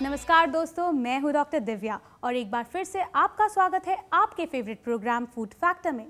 नमस्कार दोस्तों मैं हूं डॉक्टर दिव्या और एक बार फिर से आपका स्वागत है आपके फेवरेट प्रोग्राम फूड फैक्टर में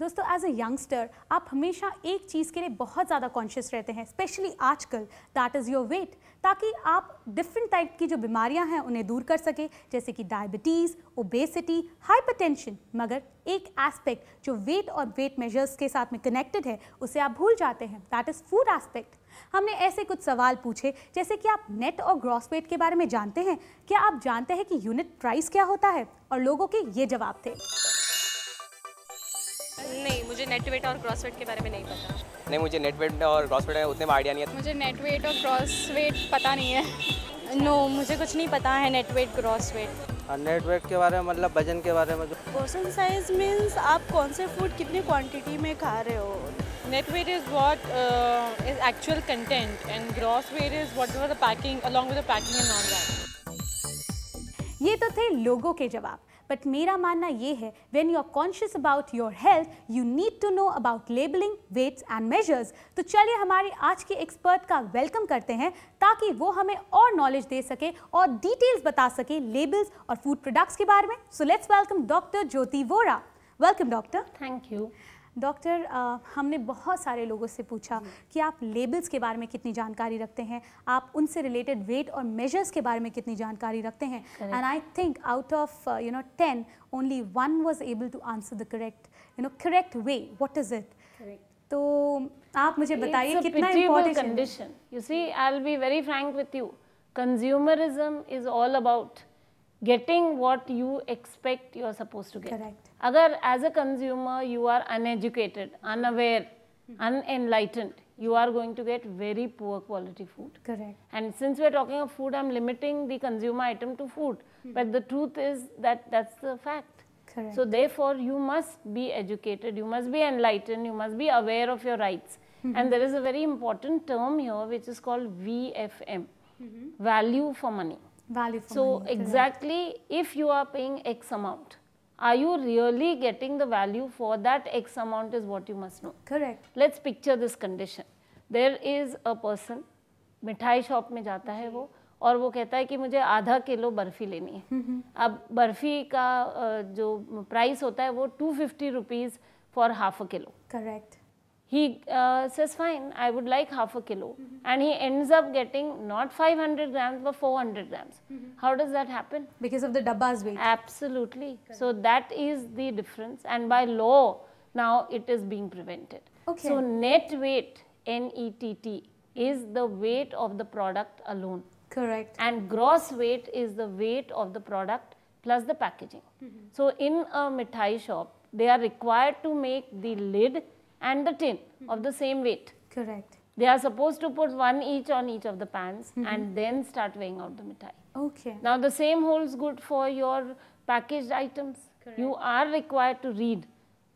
दोस्तों एज अ यंगस्टर आप हमेशा एक चीज़ के लिए बहुत ज़्यादा कॉन्शियस रहते हैं स्पेशली आजकल दैट इज़ योर वेट ताकि आप डिफरेंट टाइप की जो बीमारियां हैं उन्हें दूर कर सके जैसे कि डायबिटीज़ ओबेसिटी हाइपरटेंशन मगर एक एस्पेक्ट जो वेट और वेट मेजर्स के साथ में कनेक्टेड है उसे आप भूल जाते हैं दैट इज़ फूड एस्पेक्ट हमने ऐसे कुछ सवाल पूछे जैसे कि आप नेट और ग्रॉस वेट के बारे में जानते हैं क्या आप जानते हैं कि यूनिट प्राइस क्या होता है और लोगों के ये जवाब थे नहीं मुझे नेट वेट और क्रॉस वेट के बारे में नहीं पता नहीं मुझे नेट और क्रॉस वेट उतने आइडिया नहीं है मुझे नेट और क्रॉस पता नहीं है नो no, मुझे कुछ नहीं पता है net weight gross weight net weight के बारे में मतलब वजन के बारे में पोर्सन साइज मीन्स आप कौन से फूड कितनी क्वांटिटी में खा रहे हो net weight is what uh, is actual content and gross weight is whatever the packing along with the packing ये तो थे लोगों के जवाब बट मेरा मानना ये है when you are conscious about your health you need to know about labelling weights and measures तो चलिए हमारे आज के एक्सपर्ट का वेलकम करते हैं ताकि वो हमें और नॉलेज दे सके और डिटेल्स बता सके लेबल्स और फूड प्रोडक्ट्स के बारे में so let's welcome doctor Jyoti Vora welcome doctor thank you doctor हमने बहुत सारे लोगों से पूछा कि आप लेबल्स के बारे में कितनी जानकारी रखते हैं आप उनसे रिलेटेड वेट और मेजर्स के बारे में कितनी जानकारी रखते हैं and I think out of you know ten only one was able to answer the correct you know correct way what is it तो आप मुझे बताइए कितना condition you see I will be very frank with you consumerism is all about getting what you expect you are supposed to get. Correct. Agar as a consumer you are uneducated, unaware, mm -hmm. unenlightened, you are going to get very poor quality food. Correct. And since we are talking of food, I'm limiting the consumer item to food. Mm -hmm. But the truth is that that's the fact. Correct. So therefore, you must be educated, you must be enlightened, you must be aware of your rights. Mm -hmm. And there is a very important term here which is called VFM, hmm. value for money. Value for so money, exactly correct. if you are paying X amount, are you really getting the value for that X amount is what you must know. Correct. Let's picture this condition. There is a person, मिठाई shop में जाता है वो और वो कहता है कि मुझे आधा किलो बर्फ़ी लेनी है अब बर्फ़ी का जो प्राइस होता है वो two fifty rupees for half a kilo correct he uh, says fine i would like half a kilo mm -hmm. and he ends up getting not 500 grams but 400 grams mm -hmm. how does that happen because of the dabba's weight absolutely so that is the difference and by law now it is being prevented okay so net weight net is the weight of the product alone correct and gross weight is the weight of the product plus the packaging mm -hmm. so in a mithai shop they are required to make the lid and the tin of the same weight. Correct. They are supposed to put one each on each of the pans mm -hmm. and then start weighing out the mitai. Okay. Now the same holds good for your packaged items. Correct. You are required to read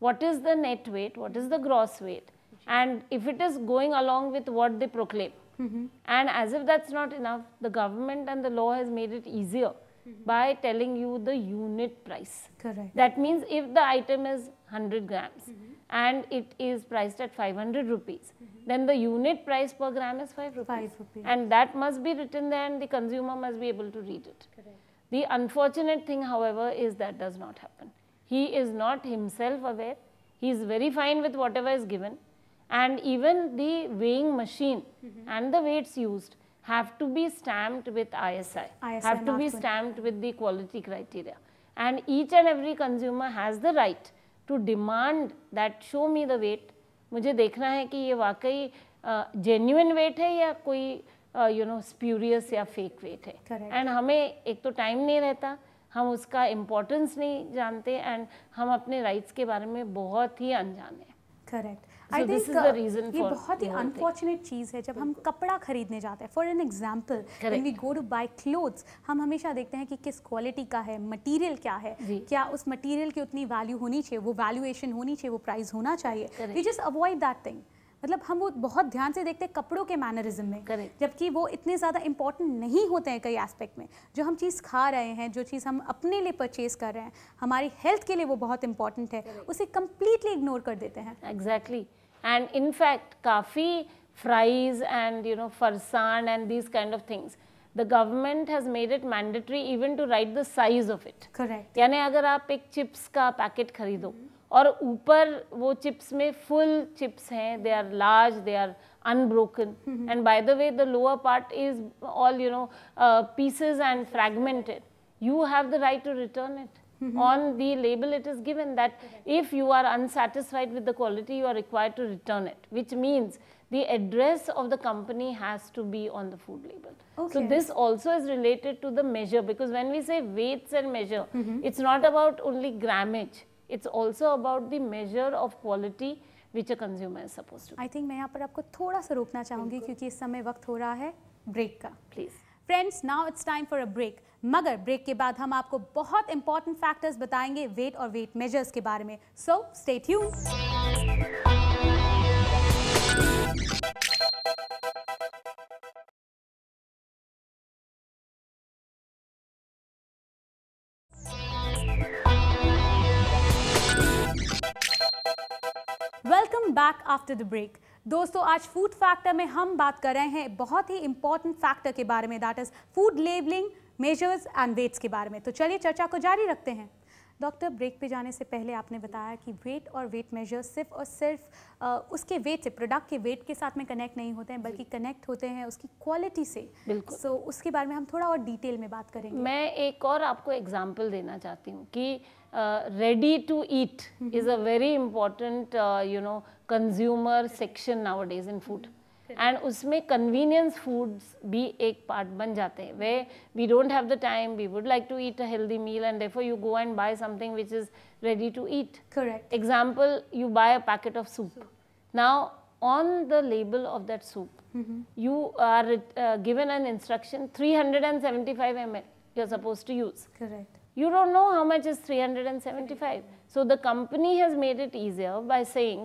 what is the net weight, what is the gross weight and if it is going along with what they proclaim. Mm -hmm. And as if that's not enough, the government and the law has made it easier Mm -hmm. by telling you the unit price. Correct. That means if the item is 100 grams mm -hmm and it is priced at 500 rupees. Mm -hmm. Then the unit price per gram is 5 rupees. 5 rupees. And that must be written there and the consumer must be able to read it. Correct. The unfortunate thing, however, is that does not happen. He is not himself aware. He is very fine with whatever is given. And even the weighing machine mm -hmm. and the weights used have to be stamped with ISI, ISI have to be stamped with the quality criteria. And each and every consumer has the right to demand that show me the weight मुझे देखना है कि ये वाकई genuine uh, wait है या कोई you know spurious या फेक वेट है एंड हमें एक तो टाइम नहीं रहता हम उसका इम्पोर्टेंस नहीं जानते एंड हम अपने राइट्स के बारे में बहुत ही अनजान हैं करेक्ट आई थिंक uh, ये बहुत ही अनफॉर्चुनेट चीज़ है जब हम कपड़ा खरीदने जाते हैं for an example we go to buy clothes हम हमेशा देखते हैं कि किस क्वालिटी का है मटीरियल क्या है क्या उस मटीरियल की उतनी वैल्यू होनी चाहिए वो वैल्यूएशन होनी चाहिए वो प्राइस होना चाहिए we just avoid that thing मतलब हम वो बहुत ध्यान से देखते हैं कपड़ों के मैनरिज्म में जबकि वो इतने ज़्यादा इंपॉर्टेंट नहीं होते हैं कई एस्पेक्ट में जो हम चीज़ खा रहे हैं जो चीज़ हम अपने लिए परचेज कर रहे हैं हमारी हेल्थ के लिए वो बहुत इंपॉर्टेंट है उसे कम्प्लीटली इग्नोर कर देते हैं exactly exactly. and in fact kafi fries and you know farsan and these kind of things the government has made it mandatory even to write the size of it correct यानी अगर आप एक chips का packet खरीदो और ऊपर वो chips में full chips हैं they are large they are unbroken mm-hmm. and by the way the lower part is all you know uh, pieces and fragmented you have the right to return it Mm -hmm. On the label, it is given that if you are unsatisfied with the quality, you are required to return it, which means the address of the company has to be on the food label. Okay. So this also is related to the measure because when we say weights and measure, mm -hmm. it's not about only grammage. It's also about the measure of quality which a consumer is supposed to. I think मैं यहाँ पर आपको थोड़ा सा रोकना चाहूँगी क्योंकि इस समय वक्त हो रहा है ब्रेक का please friends now it's time for a break मगर ब्रेक के बाद हम आपको बहुत इंपॉर्टेंट फैक्टर्स बताएंगे वेट और वेट मेजर्स के बारे में so stay tuned Welcome back after the break. दोस्तों आज फूड फैक्टर में हम बात कर रहे हैं बहुत ही इंपॉर्टेंट फैक्टर के बारे में that is food labelling measures and weights के बारे में तो चलिए चर्चा को जारी रखते हैं डॉक्टर ब्रेक पे जाने से पहले आपने बताया कि वेट और वेट मेजर सिर्फ और सिर्फ उसके वेट से प्रोडक्ट के वेट के साथ में कनेक्ट नहीं होते हैं बल्कि कनेक्ट होते हैं उसकी क्वालिटी से बिल्कुल सो so, उसके बारे में हम थोड़ा और डिटेल में बात करेंगे मैं एक और आपको एग्जाम्पल देना चाहती हूँ कि ready to eat is a very important you know consumer section nowadays in food and उसमें कन्वीनियंस फूड्स भी एक पार्ट बन जाते हैं way we don't have the time we would like to eat a healthy meal and therefore you go and buy something which is ready to eat correct example you buy a packet of soup now on the label of that soup you are given an instruction three hundred and seventy five M L you are suppose to use correct you don't know how much is three hundred and seventy five so the company has made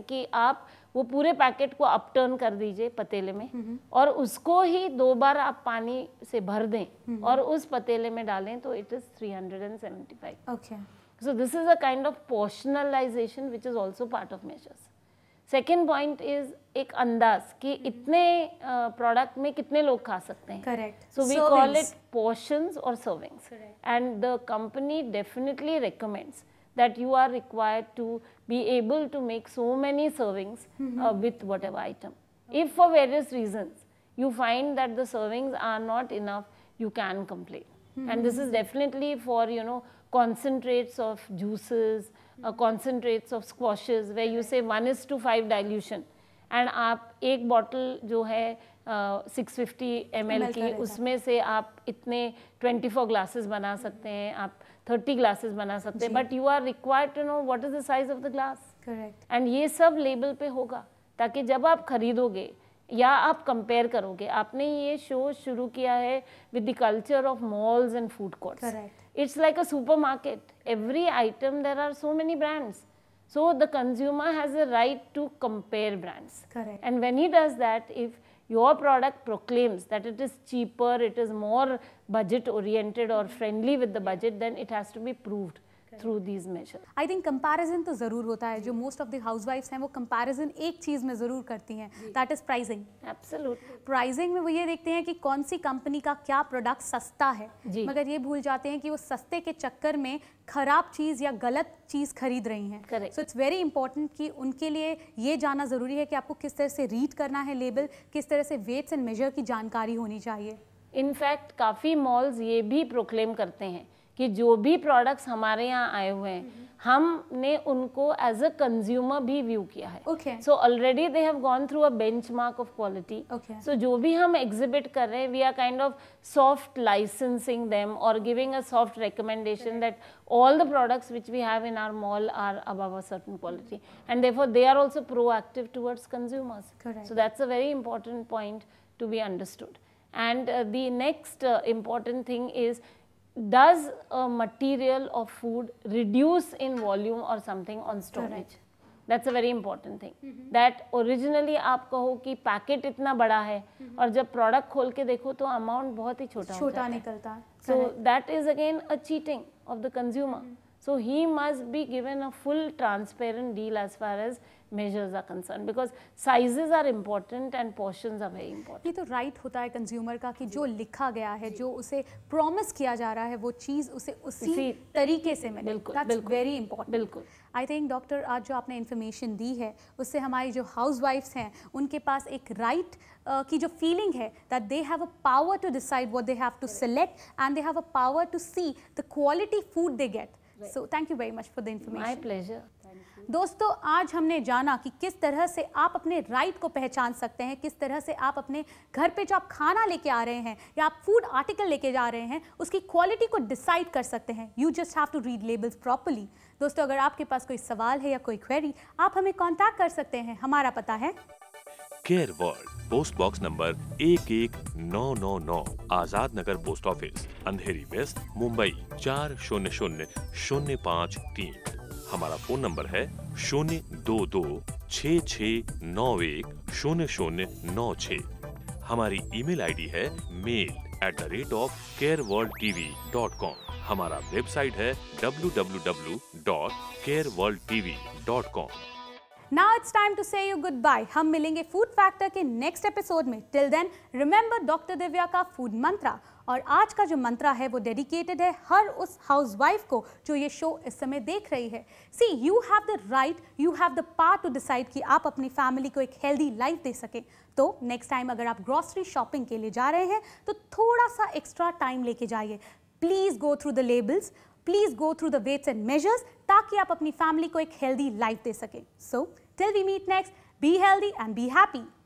कि आप वो पूरे packet को upturn कर दीजिए पतेले में हम्म, हम्म। और उसको ही दो बार आप पानी से भर दें हम्म, और उस पतेले में डालें तो it is three hundred and seventy five okay so this is a kind of portionalisation which is also part of measures second point is एक अंदाज कि इतने प्रोडक्ट में कितने लोग खा सकते हैं correct so we call it portions और servings and the company definitely recommends that you are required to be able to make so many servings mm -hmm. uh, mm-hmm. with whatever item. If for various reasons you find that the servings are not enough, you can complain. Mm -hmm. And this is mm-hmm. definitely for, you know, concentrates of juices, uh, concentrates of squashes where you say 1 is to 5 dilution. and आप एक bottle जो है six fifty M L की उसमें से आप इतने twenty four glasses बना सकते हैं आप थर्टी ग्लासेस बना सकते हैं but you are required to know what is the size of the glass correct and ये सब लेबल पे होगा ताकि जब आप खरीदोगे या आप कंपेयर करोगे आपने ये शो शुरू किया है with the culture of malls and food court it's like a supermarket every item there are so many brands so the consumer has a right to compare brands and when he does that if your product proclaims that it is cheaper, it is more budget oriented or friendly with the budget, then it has to be proved. Through these measure I think comparison तो ज़रूर होता है जो most of the हाउसवाइफ्स हैं वो comparison एक चीज़ में ज़रूर करती हैं दैट इज़ प्राइजिंग प्राइजिंग में वो ये देखते हैं कि कौन सी कंपनी का क्या प्रोडक्ट सस्ता है जी. मगर ये भूल जाते हैं कि वो सस्ते के चक्कर में खराब चीज़ या गलत चीज़ खरीद रही हैं सो इट्स वेरी इंपॉर्टेंट कि उनके लिए ये जानना ज़रूरी है कि आपको किस तरह से रीड करना है लेबल किस तरह से वेट्स एंड मेजर की जानकारी होनी चाहिए इनफैक्ट काफ़ी मॉल्स ये भी प्रोक्लेम करते हैं कि जो भी प्रोडक्ट्स हमारे यहाँ आए हुए हैं हमने उनको एज अ कंज्यूमर भी व्यू किया है so already they have gone through a mark of quality so जो भी हम एग्जिबिट कर रहे हैं we are kind of soft licensing them और giving a soft recommendation that all the products which we have in our mall are above a certain quality and there they are also proactive towards consumers so that's a very important point to be understood and the next important thing is does a material of food reduce in volume or something on storage? That's a very important thing that originally आप कहो कि packet इतना बड़ा है mm-hmm. और जब product खोल के देखो तो अमाउंट बहुत ही छोटा छोटा निकलता so that is again a cheating of the consumer So he must be given a full transparent deal as far as measures are concerned because sizes are important and portions are very important. ये तो right right होता है consumer का कि जो लिखा गया है जो उसे प्रॉमिस किया जा रहा है वो चीज़ उसे उसी, उसी तरीके से मिले दैट्स वेरी इंपॉर्टेंट बिल्कुल आई थिंक डॉक्टर आज जो आपने इन्फॉर्मेशन दी है उससे हमारी जो हाउस वाइफ्स हैं उनके पास एक राइट right, uh, की जो फीलिंग है that they have a power to decide what they have to select and they have a power to see the quality food they get so thank you very much for the information my pleasure दोस्तों आज हमने जाना कि किस तरह से आप अपने राइट को पहचान सकते हैं किस तरह से आप अपने घर पे जो आप खाना लेके आ रहे हैं या आप फूड आर्टिकल लेके जा रहे हैं उसकी क्वालिटी को डिसाइड कर सकते हैं you just have to read labels properly दोस्तों अगर आपके पास कोई सवाल है या कोई क्वेरी आप हमें कॉन्टैक्ट कर सकते हैं हमारा पता है care world post box number एक एक नौ नौ नौ Azad Nagar post office Andheri west Mumbai चार शून्य शून्य शून्य पाँच तीन हमारा फोन नंबर है शून्य दो दो छ छ नौ एक शून्य शून्य नौ छ हमारी ईमेल आईडी है mail at the rate of care world TV dot com हमारा वेबसाइट है W W W dot care world TV dot com now it's time to say you goodbye हम मिलेंगे फूड फैक्टर के next episode में till then remember doctor Divya का food मंत्रा और आज का जो मंत्रा है वो डेडिकेटेड है हर उस हाउसवाइफ को जो ये शो इस समय देख रही है see you have the right you have the part to decide कि आप अपनी फैमिली को एक हेल्दी लाइफ दे सकें तो नेक्स्ट टाइम अगर आप ग्रॉसरी शॉपिंग के लिए जा रहे हैं तो थोड़ा सा एक्स्ट्रा टाइम लेके जाइए please go through the labels please go through the weights and measures ताकि आप अपनी फैमिली को एक हेल्दी लाइफ दे सकें so till we meet next be healthy and be happy